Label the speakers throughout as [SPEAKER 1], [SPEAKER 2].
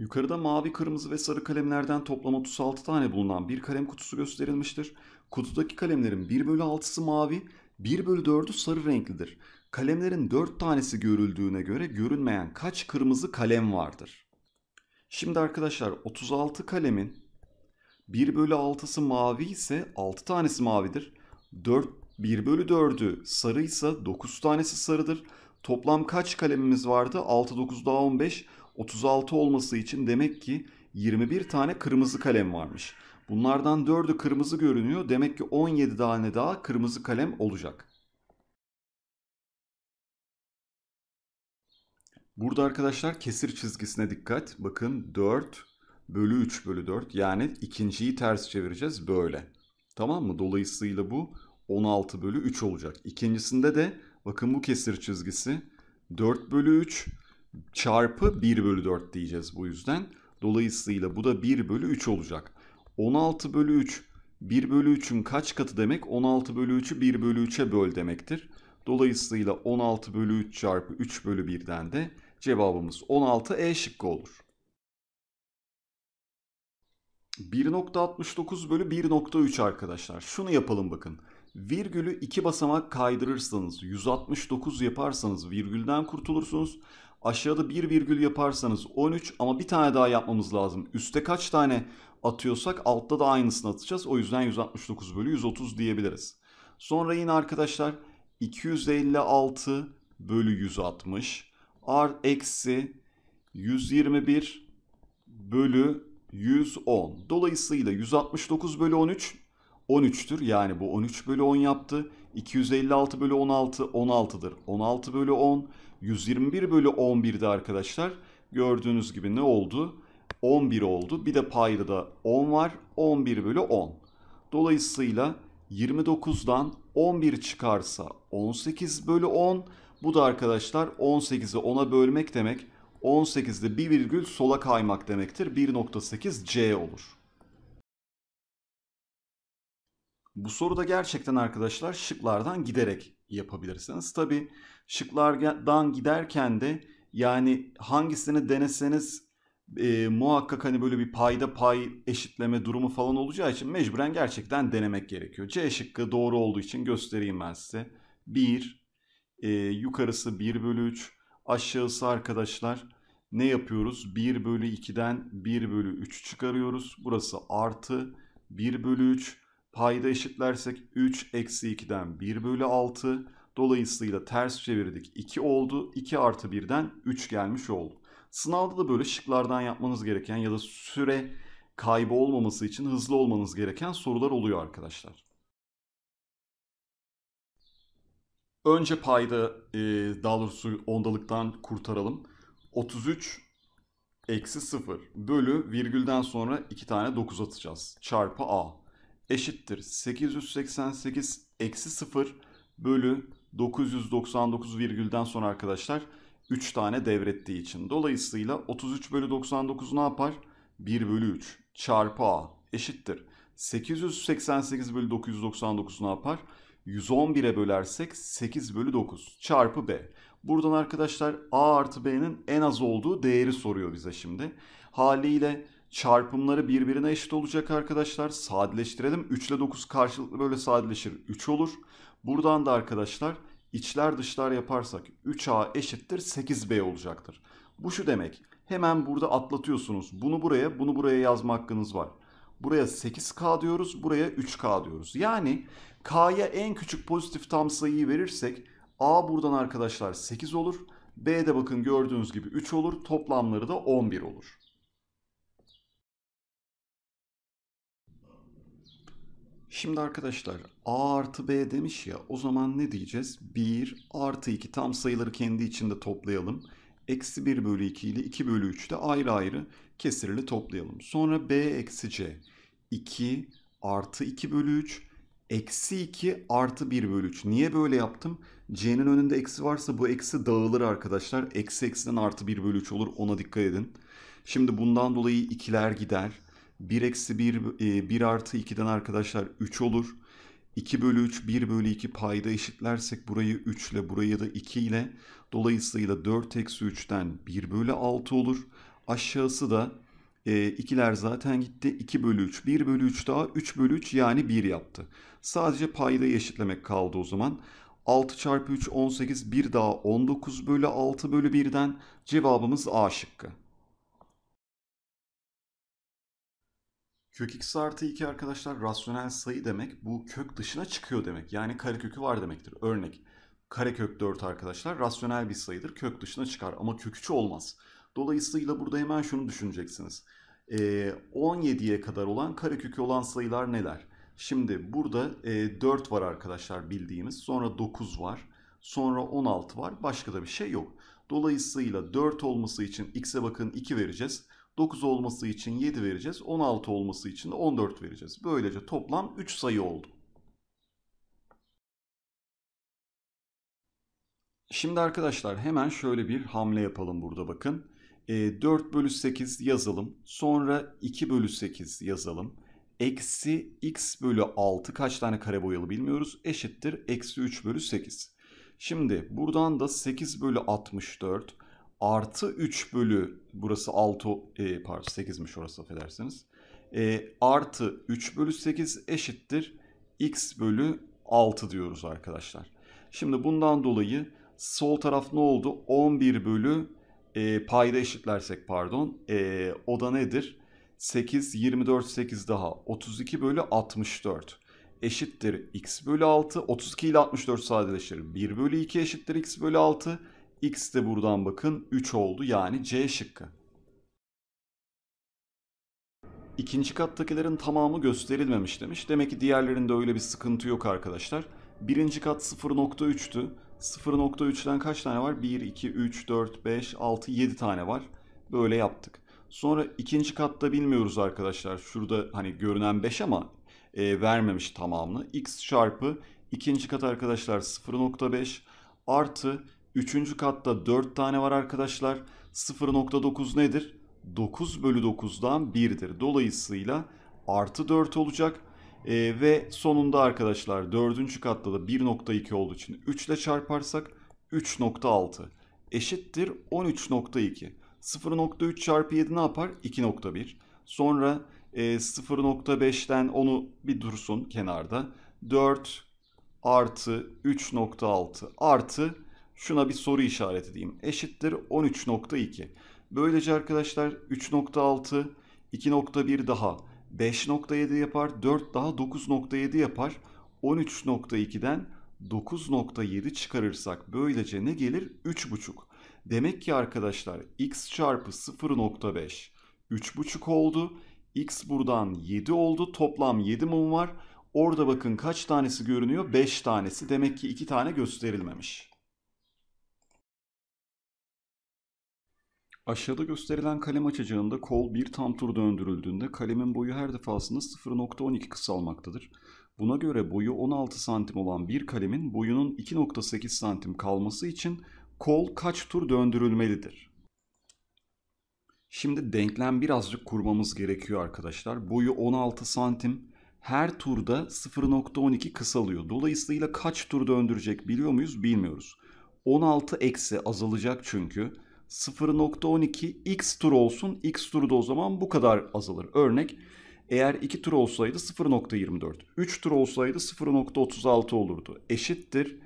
[SPEAKER 1] Yukarıda mavi, kırmızı ve sarı kalemlerden toplam 36 tane bulunan bir kalem kutusu gösterilmiştir. Kutudaki kalemlerin 1 bölü 6'sı mavi, 1 bölü 4'ü sarı renklidir. Kalemlerin 4 tanesi görüldüğüne göre görünmeyen kaç kırmızı kalem vardır? Şimdi arkadaşlar 36 kalemin 1 bölü 6'sı mavi ise 6 tanesi mavidir. 4, 1 bölü 4'ü sarı ise 9 tanesi sarıdır. Toplam kaç kalemimiz vardı? 6, 9 daha 15. 15. 36 olması için demek ki 21 tane kırmızı kalem varmış. Bunlardan 4'ü kırmızı görünüyor. Demek ki 17 tane daha kırmızı kalem olacak. Burada arkadaşlar kesir çizgisine dikkat. Bakın 4 bölü 3 bölü 4 yani ikinciyi ters çevireceğiz böyle. Tamam mı? Dolayısıyla bu 16 bölü 3 olacak. İkincisinde de bakın bu kesir çizgisi 4 bölü 3 çarpı 1 bölü 4 diyeceğiz bu yüzden. Dolayısıyla bu da 1 bölü 3 olacak. 16 bölü 3 1 bölü 3'ün kaç katı demek? 16 bölü 3'ü 1 bölü 3'e böl demektir. Dolayısıyla 16 bölü 3 çarpı 3 bölü 1'den de cevabımız 16 E şıkkı olur. 1.69 bölü 1.3 arkadaşlar. Şunu yapalım bakın. Virgülü 2 basamak kaydırırsanız 169 yaparsanız virgülden kurtulursunuz. Aşağıda bir virgül yaparsanız 13 ama bir tane daha yapmamız lazım. Üste kaç tane atıyorsak altta da aynısını atacağız. O yüzden 169 bölü 130 diyebiliriz. Sonra yine arkadaşlar 256 bölü 160 art eksi 121 bölü 110. Dolayısıyla 169 bölü 13 13'tür. Yani bu 13 bölü 10 yaptı. 256 bölü 16 16'dır. 16 bölü 10 121 bölü 11'de arkadaşlar gördüğünüz gibi ne oldu? 11 oldu. Bir de payda da 10 var. 11 bölü 10. Dolayısıyla 29'dan 11 çıkarsa 18 bölü 10. Bu da arkadaşlar 18'i 10'a bölmek demek. 18'de bir virgül sola kaymak demektir. 1.8 C olur. Bu soruda gerçekten arkadaşlar şıklardan giderek yapabilirsiniz. Tabi şıklardan giderken de yani hangisini deneseniz e, muhakkak hani böyle bir payda pay eşitleme durumu falan olacağı için mecburen gerçekten denemek gerekiyor. C şıkkı doğru olduğu için göstereyim ben size. 1, e, yukarısı 1 bölü 3, aşağısı arkadaşlar ne yapıyoruz? 1 bölü 2'den 1 bölü 3 çıkarıyoruz. Burası artı 1 bölü 3. Payda eşitlersek 3 eksi 2'den 1 bölü 6. Dolayısıyla ters çevirdik 2 oldu. 2 artı 1'den 3 gelmiş oldu. Sınavda da böyle şıklardan yapmanız gereken ya da süre kaybı olmaması için hızlı olmanız gereken sorular oluyor arkadaşlar. Önce payda e, daha doğrusu ondalıktan kurtaralım. 33 eksi 0 bölü virgülden sonra 2 tane 9 atacağız. Çarpı A eşittir 888 eksi 0 bölü 999 virgülden sonra arkadaşlar 3 tane devrettiği için. Dolayısıyla 33 bölü 99 ne yapar? 1 bölü 3 çarpı a eşittir. 888 bölü 999 ne yapar? 111'e bölersek 8 bölü 9 çarpı b. Buradan arkadaşlar a artı b'nin en az olduğu değeri soruyor bize şimdi. Haliyle Çarpımları birbirine eşit olacak arkadaşlar. Sadeleştirelim. 3 ile 9 karşılıklı böyle sadeleşir. 3 olur. Buradan da arkadaşlar içler dışlar yaparsak 3A eşittir 8B olacaktır. Bu şu demek. Hemen burada atlatıyorsunuz. Bunu buraya, bunu buraya yazma hakkınız var. Buraya 8K diyoruz, buraya 3K diyoruz. Yani K'ya en küçük pozitif tam sayıyı verirsek A buradan arkadaşlar 8 olur. B'de bakın gördüğünüz gibi 3 olur. Toplamları da 11 olur. Şimdi arkadaşlar a artı b demiş ya o zaman ne diyeceğiz? 1 artı 2 tam sayıları kendi içinde toplayalım. Eksi 1 bölü 2 ile 2 bölü 3 de ayrı ayrı kesirli toplayalım. Sonra b eksi c 2 artı 2 bölü 3 eksi 2 artı 1 bölü 3. Niye böyle yaptım? c'nin önünde eksi varsa bu eksi dağılır arkadaşlar. Eksi eksiden artı 1 bölü 3 olur ona dikkat edin. Şimdi bundan dolayı ikiler gider. 1 eksi 1, 1 e, artı 2'den arkadaşlar 3 olur. 2 bölü 3, 1 bölü 2 payda eşitlersek burayı 3 ile burayı da 2 ile. Dolayısıyla 4 eksi 3'ten 1 bölü 6 olur. Aşağısı da e, ikiler zaten gitti. 2 bölü 3, 1 bölü 3 daha 3 bölü 3 yani 1 yaptı. Sadece payda eşitlemek kaldı o zaman. 6 çarpı 3 18 1 daha 19 bölü 6 bölü 1'den cevabımız A şıkkı. Kök x artı 2 arkadaşlar rasyonel sayı demek. Bu kök dışına çıkıyor demek. Yani karekökü var demektir. Örnek karekök 4 arkadaşlar rasyonel bir sayıdır. Kök dışına çıkar ama kök 3 olmaz. Dolayısıyla burada hemen şunu düşüneceksiniz. E, ee, 17'ye kadar olan karekökü olan sayılar neler? Şimdi burada e, 4 var arkadaşlar bildiğimiz. Sonra 9 var. Sonra 16 var. Başka da bir şey yok. Dolayısıyla 4 olması için x'e bakın 2 vereceğiz. 9 olması için 7 vereceğiz. 16 olması için de 14 vereceğiz. Böylece toplam 3 sayı oldu. Şimdi arkadaşlar hemen şöyle bir hamle yapalım burada bakın. 4 e, bölü 8 yazalım. Sonra 2 bölü 8 yazalım. Eksi x bölü 6 kaç tane kare boyalı bilmiyoruz. Eşittir eksi 3 bölü 8. Şimdi buradan da 8 bölü 64 artı 3 bölü burası 6 e, pardon 8'miş orası affedersiniz. E, artı 3 bölü 8 eşittir x bölü 6 diyoruz arkadaşlar. Şimdi bundan dolayı sol taraf ne oldu? 11 bölü e, payda eşitlersek pardon e, o da nedir? 8, 24, 8 daha 32 bölü 64 eşittir x bölü 6. 32 ile 64 sadeleşir. 1 bölü 2 eşittir x bölü 6. X de buradan bakın 3 oldu yani C şıkkı. İkinci kattakilerin tamamı gösterilmemiş demiş. Demek ki diğerlerinde öyle bir sıkıntı yok arkadaşlar. Birinci kat 0.3'tü. 0.3'ten kaç tane var? 1, 2, 3, 4, 5, 6, 7 tane var. Böyle yaptık. Sonra ikinci katta bilmiyoruz arkadaşlar. Şurada hani görünen 5 ama e, vermemiş tamamını. X çarpı ikinci kat arkadaşlar 0.5 artı Üçüncü katta 4 tane var arkadaşlar. 0.9 nedir? 9 bölü 9'dan 1'dir. Dolayısıyla artı 4 olacak. E, ve sonunda arkadaşlar dördüncü katta da 1.2 olduğu için 3 ile çarparsak 3.6 eşittir 13.2. 0.3 çarpı 7 ne yapar? 2.1. Sonra e, 0.5'ten onu bir dursun kenarda. 4 artı 3.6 artı şuna bir soru işareti diyeyim. Eşittir 13.2. Böylece arkadaşlar 3.6, 2.1 daha 5.7 yapar, 4 daha 9.7 yapar. 13.2'den 9.7 çıkarırsak böylece ne gelir? 3.5. Demek ki arkadaşlar x çarpı 0.5 3.5 oldu. X buradan 7 oldu. Toplam 7 mum var. Orada bakın kaç tanesi görünüyor? 5 tanesi. Demek ki 2 tane gösterilmemiş. Aşağıda gösterilen kalem açacağında kol bir tam tur döndürüldüğünde kalemin boyu her defasında 0.12 kısalmaktadır. Buna göre boyu 16 santim olan bir kalemin boyunun 2.8 santim kalması için kol kaç tur döndürülmelidir? Şimdi denklem birazcık kurmamız gerekiyor arkadaşlar. Boyu 16 santim her turda 0.12 kısalıyor. Dolayısıyla kaç tur döndürecek biliyor muyuz? Bilmiyoruz. 16 eksi azalacak çünkü. 0.12 x tur olsun. x turu da o zaman bu kadar azalır. Örnek eğer 2 tur olsaydı 0.24. 3 tur olsaydı 0.36 olurdu. Eşittir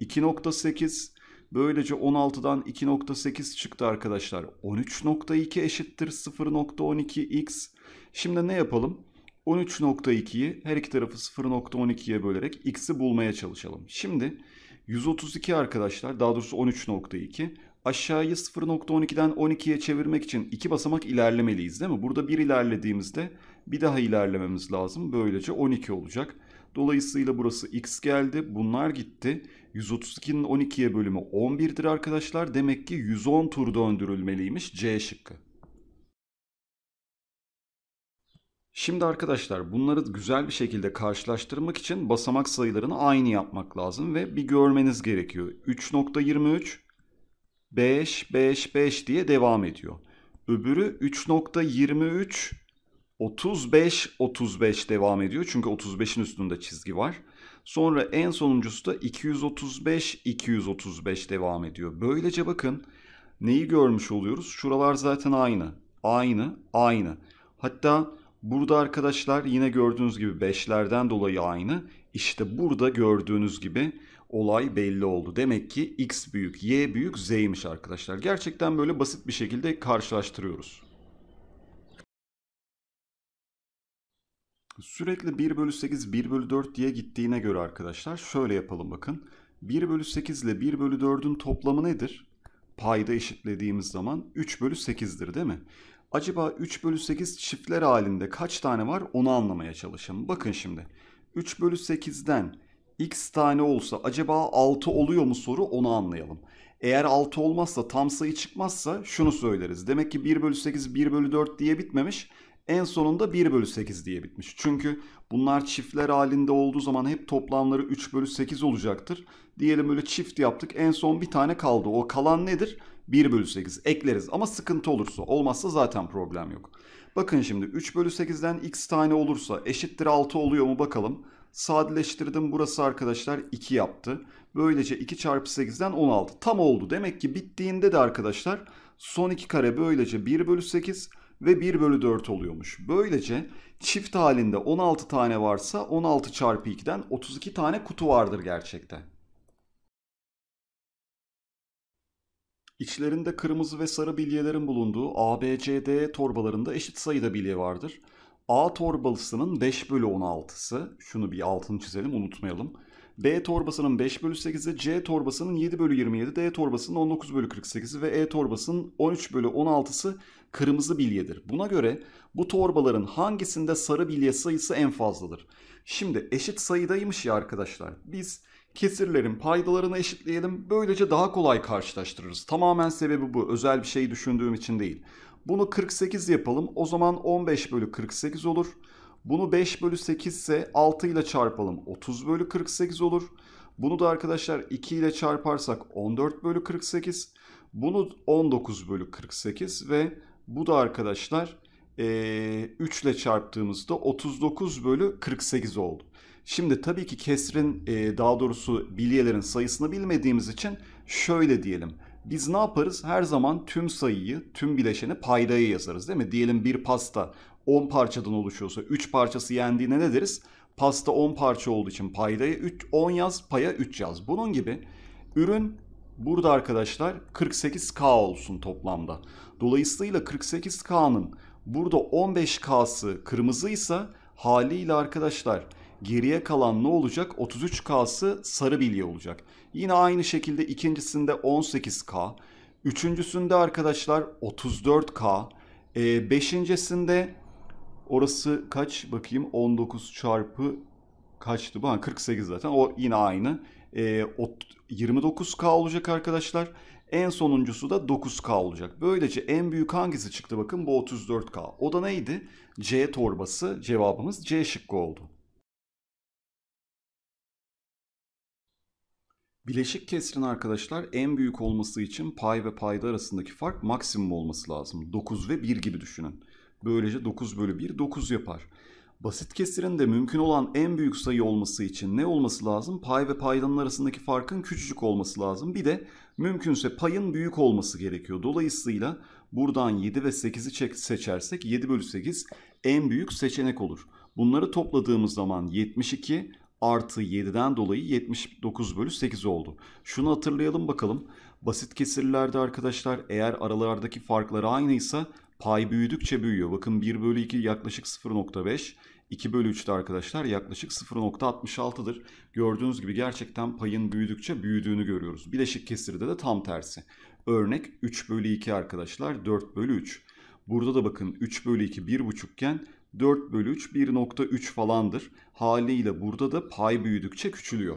[SPEAKER 1] 2.8 Böylece 16'dan 2.8 çıktı arkadaşlar. 13.2 eşittir 0.12x. Şimdi ne yapalım? 13.2'yi her iki tarafı 0.12'ye bölerek x'i bulmaya çalışalım. Şimdi 132 arkadaşlar daha doğrusu 13.2 aşağıyı 0.12'den 12'ye çevirmek için iki basamak ilerlemeliyiz değil mi? Burada bir ilerlediğimizde bir daha ilerlememiz lazım. Böylece 12 olacak. Dolayısıyla burası x geldi. Bunlar gitti. 132'nin 12'ye bölümü 11'dir arkadaşlar. Demek ki 110 tur döndürülmeliymiş C şıkkı. Şimdi arkadaşlar bunları güzel bir şekilde karşılaştırmak için basamak sayılarını aynı yapmak lazım ve bir görmeniz gerekiyor. 3.23 5, 5, 5 diye devam ediyor. Öbürü 3.23, 35, 35 devam ediyor. Çünkü 35'in üstünde çizgi var. Sonra en sonuncusu da 235, 235 devam ediyor. Böylece bakın neyi görmüş oluyoruz? Şuralar zaten aynı. Aynı, aynı. Hatta burada arkadaşlar yine gördüğünüz gibi 5'lerden dolayı aynı. İşte burada gördüğünüz gibi olay belli oldu. Demek ki x büyük, y büyük, z'ymiş arkadaşlar. Gerçekten böyle basit bir şekilde karşılaştırıyoruz. Sürekli 1 bölü 8, 1 bölü 4 diye gittiğine göre arkadaşlar şöyle yapalım bakın. 1 bölü 8 ile 1 bölü 4'ün toplamı nedir? Payda eşitlediğimiz zaman 3 bölü 8'dir değil mi? Acaba 3 bölü 8 çiftler halinde kaç tane var onu anlamaya çalışalım. Bakın şimdi 3 bölü 8'den x tane olsa acaba 6 oluyor mu soru onu anlayalım. Eğer 6 olmazsa tam sayı çıkmazsa şunu söyleriz. Demek ki 1 bölü 8 1 bölü 4 diye bitmemiş. En sonunda 1 bölü 8 diye bitmiş. Çünkü bunlar çiftler halinde olduğu zaman hep toplamları 3 bölü 8 olacaktır. Diyelim öyle çift yaptık. En son bir tane kaldı. O kalan nedir? 1 bölü 8 ekleriz ama sıkıntı olursa olmazsa zaten problem yok. Bakın şimdi 3 bölü 8'den x tane olursa eşittir 6 oluyor mu bakalım sadeleştirdim. Burası arkadaşlar 2 yaptı. Böylece 2 çarpı 8'den 16. Tam oldu. Demek ki bittiğinde de arkadaşlar son 2 kare böylece 1 bölü 8 ve 1 bölü 4 oluyormuş. Böylece çift halinde 16 tane varsa 16 çarpı 2'den 32 tane kutu vardır gerçekten. İçlerinde kırmızı ve sarı bilyelerin bulunduğu ABCD torbalarında eşit sayıda bilye vardır. A torbasının 5 bölü 16'sı. Şunu bir altını çizelim unutmayalım. B torbasının 5 bölü 8'i, C torbasının 7 bölü 27, D torbasının 19 bölü 48'i ve E torbasının 13 bölü 16'sı kırmızı bilyedir. Buna göre bu torbaların hangisinde sarı bilye sayısı en fazladır? Şimdi eşit sayıdaymış ya arkadaşlar. Biz kesirlerin paydalarını eşitleyelim. Böylece daha kolay karşılaştırırız. Tamamen sebebi bu. Özel bir şey düşündüğüm için değil. Bunu 48 yapalım. O zaman 15 bölü 48 olur. Bunu 5 bölü 8 ise 6 ile çarpalım. 30 bölü 48 olur. Bunu da arkadaşlar 2 ile çarparsak 14 bölü 48. Bunu 19 bölü 48 ve bu da arkadaşlar 3 ile çarptığımızda 39 bölü 48 oldu. Şimdi tabii ki kesrin daha doğrusu bilyelerin sayısını bilmediğimiz için şöyle diyelim biz ne yaparız? Her zaman tüm sayıyı, tüm bileşeni paydaya yazarız değil mi? Diyelim bir pasta 10 parçadan oluşuyorsa 3 parçası yendiğine ne deriz? Pasta 10 parça olduğu için paydaya 3, 10 yaz, paya 3 yaz. Bunun gibi ürün burada arkadaşlar 48K olsun toplamda. Dolayısıyla 48K'nın burada 15K'sı kırmızıysa haliyle arkadaşlar geriye kalan ne olacak? 33K'sı sarı bilye olacak. Yine aynı şekilde ikincisinde 18K, üçüncüsünde arkadaşlar 34K, e, beşincisinde orası kaç bakayım 19 çarpı kaçtı? Ha, 48 zaten o yine aynı. E, 29K olacak arkadaşlar. En sonuncusu da 9K olacak. Böylece en büyük hangisi çıktı bakın bu 34K. O da neydi? C torbası cevabımız C şıkkı oldu. Bileşik kesrin arkadaşlar en büyük olması için pay ve payda arasındaki fark maksimum olması lazım. 9 ve 1 gibi düşünün. Böylece 9 bölü 1 9 yapar. Basit kesirin de mümkün olan en büyük sayı olması için ne olması lazım? Pay ve paydanın arasındaki farkın küçücük olması lazım. Bir de mümkünse payın büyük olması gerekiyor. Dolayısıyla buradan 7 ve 8'i seçersek 7 bölü 8 en büyük seçenek olur. Bunları topladığımız zaman 72 artı 7'den dolayı 79 bölü 8 oldu. Şunu hatırlayalım bakalım. Basit kesirlerde arkadaşlar eğer aralardaki farklar aynıysa pay büyüdükçe büyüyor. Bakın 1 bölü 2 yaklaşık 0.5. 2 bölü 3 arkadaşlar yaklaşık 0.66'dır. Gördüğünüz gibi gerçekten payın büyüdükçe büyüdüğünü görüyoruz. Bileşik kesirde de tam tersi. Örnek 3 bölü 2 arkadaşlar 4 bölü 3. Burada da bakın 3 bölü 2 1.5 iken 4 bölü 3 1.3 falandır. Haliyle burada da pay büyüdükçe küçülüyor.